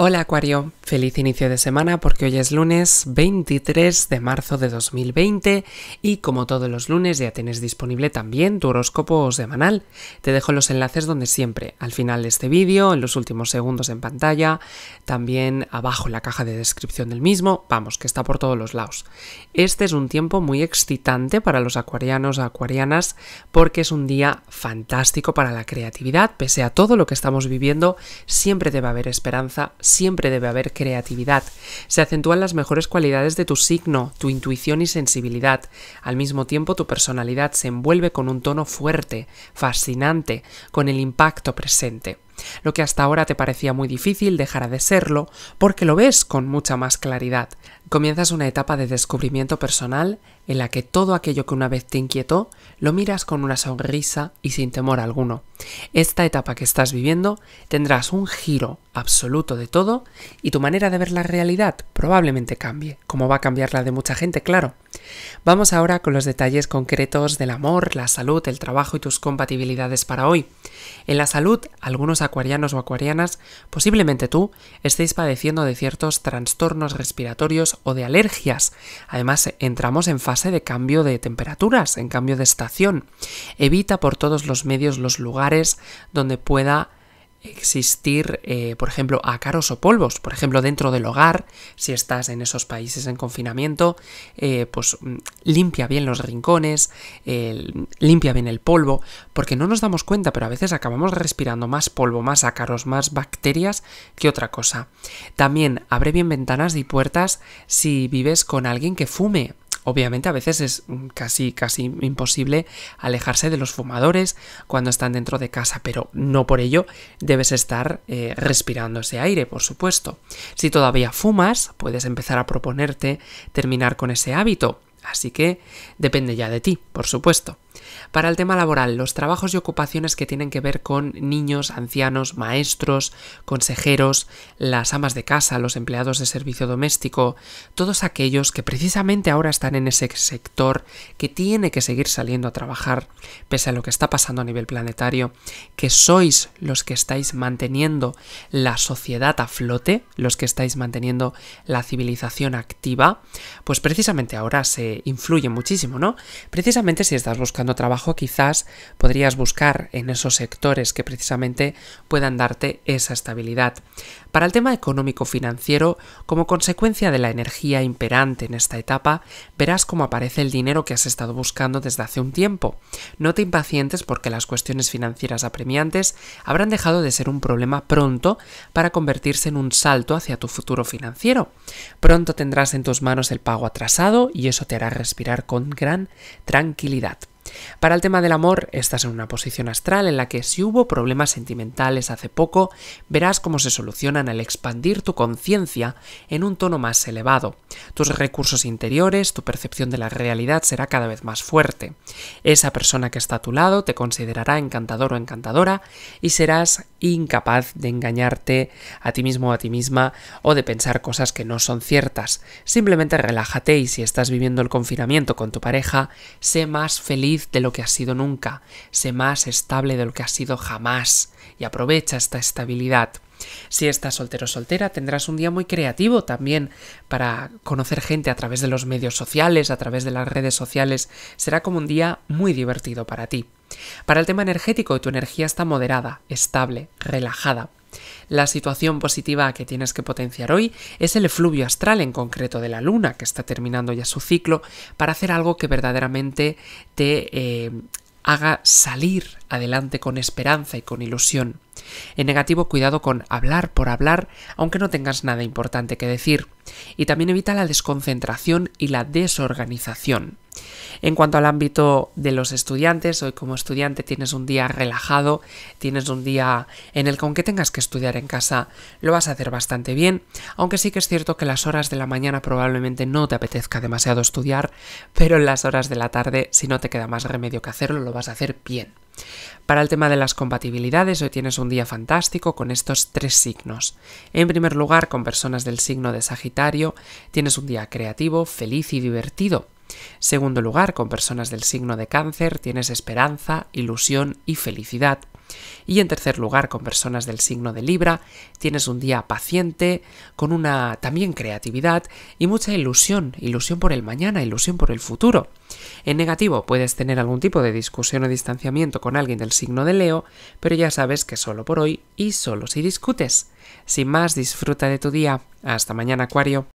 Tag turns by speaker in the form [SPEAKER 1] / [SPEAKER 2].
[SPEAKER 1] Hola Acuario, feliz inicio de semana porque hoy es lunes 23 de marzo de 2020 y como todos los lunes ya tienes disponible también tu horóscopo semanal. Te dejo los enlaces donde siempre, al final de este vídeo, en los últimos segundos en pantalla, también abajo en la caja de descripción del mismo, vamos, que está por todos los lados. Este es un tiempo muy excitante para los acuarianos o acuarianas porque es un día fantástico para la creatividad, pese a todo lo que estamos viviendo, siempre debe haber esperanza siempre debe haber creatividad. Se acentúan las mejores cualidades de tu signo, tu intuición y sensibilidad. Al mismo tiempo, tu personalidad se envuelve con un tono fuerte, fascinante, con el impacto presente. Lo que hasta ahora te parecía muy difícil dejará de serlo porque lo ves con mucha más claridad. Comienzas una etapa de descubrimiento personal en la que todo aquello que una vez te inquietó lo miras con una sonrisa y sin temor alguno. Esta etapa que estás viviendo tendrás un giro absoluto de todo y tu manera de ver la realidad probablemente cambie, como va a cambiar la de mucha gente, claro. Vamos ahora con los detalles concretos del amor, la salud, el trabajo y tus compatibilidades para hoy. En la salud, algunos acuarianos o acuarianas, posiblemente tú, estéis padeciendo de ciertos trastornos respiratorios o de alergias. Además, entramos en fase de cambio de temperaturas, en cambio de estación. Evita por todos los medios los lugares donde pueda existir, eh, por ejemplo, ácaros o polvos. Por ejemplo, dentro del hogar, si estás en esos países en confinamiento, eh, pues mm, limpia bien los rincones, limpia bien el polvo, porque no nos damos cuenta, pero a veces acabamos respirando más polvo, más ácaros, más bacterias que otra cosa. También abre bien ventanas y puertas si vives con alguien que fume. Obviamente a veces es casi, casi imposible alejarse de los fumadores cuando están dentro de casa, pero no por ello debes estar eh, respirando ese aire, por supuesto. Si todavía fumas, puedes empezar a proponerte terminar con ese hábito, así que depende ya de ti, por supuesto. Para el tema laboral, los trabajos y ocupaciones que tienen que ver con niños, ancianos, maestros, consejeros, las amas de casa, los empleados de servicio doméstico, todos aquellos que precisamente ahora están en ese sector que tiene que seguir saliendo a trabajar pese a lo que está pasando a nivel planetario, que sois los que estáis manteniendo la sociedad a flote, los que estáis manteniendo la civilización activa, pues precisamente ahora se influye muchísimo, ¿no? Precisamente si estás buscando trabajo, quizás podrías buscar en esos sectores que precisamente puedan darte esa estabilidad. Para el tema económico-financiero, como consecuencia de la energía imperante en esta etapa, verás cómo aparece el dinero que has estado buscando desde hace un tiempo. No te impacientes porque las cuestiones financieras apremiantes habrán dejado de ser un problema pronto para convertirse en un salto hacia tu futuro financiero. Pronto tendrás en tus manos el pago atrasado y eso te hará respirar con gran tranquilidad. Para el tema del amor, estás en una posición astral en la que si hubo problemas sentimentales hace poco, verás cómo se solucionan al expandir tu conciencia en un tono más elevado. Tus recursos interiores, tu percepción de la realidad será cada vez más fuerte. Esa persona que está a tu lado te considerará encantador o encantadora y serás incapaz de engañarte a ti mismo o a ti misma o de pensar cosas que no son ciertas. Simplemente relájate y si estás viviendo el confinamiento con tu pareja, sé más feliz de lo que has sido nunca, sé más estable de lo que has sido jamás y aprovecha esta estabilidad. Si estás soltero o soltera, tendrás un día muy creativo también para conocer gente a través de los medios sociales, a través de las redes sociales. Será como un día muy divertido para ti. Para el tema energético, tu energía está moderada, estable, relajada. La situación positiva que tienes que potenciar hoy es el fluvio astral en concreto de la luna, que está terminando ya su ciclo, para hacer algo que verdaderamente te eh, haga salir adelante con esperanza y con ilusión. En negativo, cuidado con hablar por hablar, aunque no tengas nada importante que decir. Y también evita la desconcentración y la desorganización. En cuanto al ámbito de los estudiantes, hoy como estudiante tienes un día relajado, tienes un día en el que aunque tengas que estudiar en casa, lo vas a hacer bastante bien, aunque sí que es cierto que las horas de la mañana probablemente no te apetezca demasiado estudiar, pero en las horas de la tarde, si no te queda más remedio que hacerlo, lo vas a hacer bien. Para el tema de las compatibilidades, hoy tienes un día fantástico con estos tres signos. En primer lugar, con personas del signo de Sagitario, tienes un día creativo, feliz y divertido. Segundo lugar, con personas del signo de cáncer tienes esperanza, ilusión y felicidad. Y en tercer lugar, con personas del signo de Libra, tienes un día paciente, con una también creatividad y mucha ilusión, ilusión por el mañana, ilusión por el futuro. En negativo, puedes tener algún tipo de discusión o distanciamiento con alguien del signo de Leo, pero ya sabes que solo por hoy y solo si discutes. Sin más, disfruta de tu día. Hasta mañana, Acuario.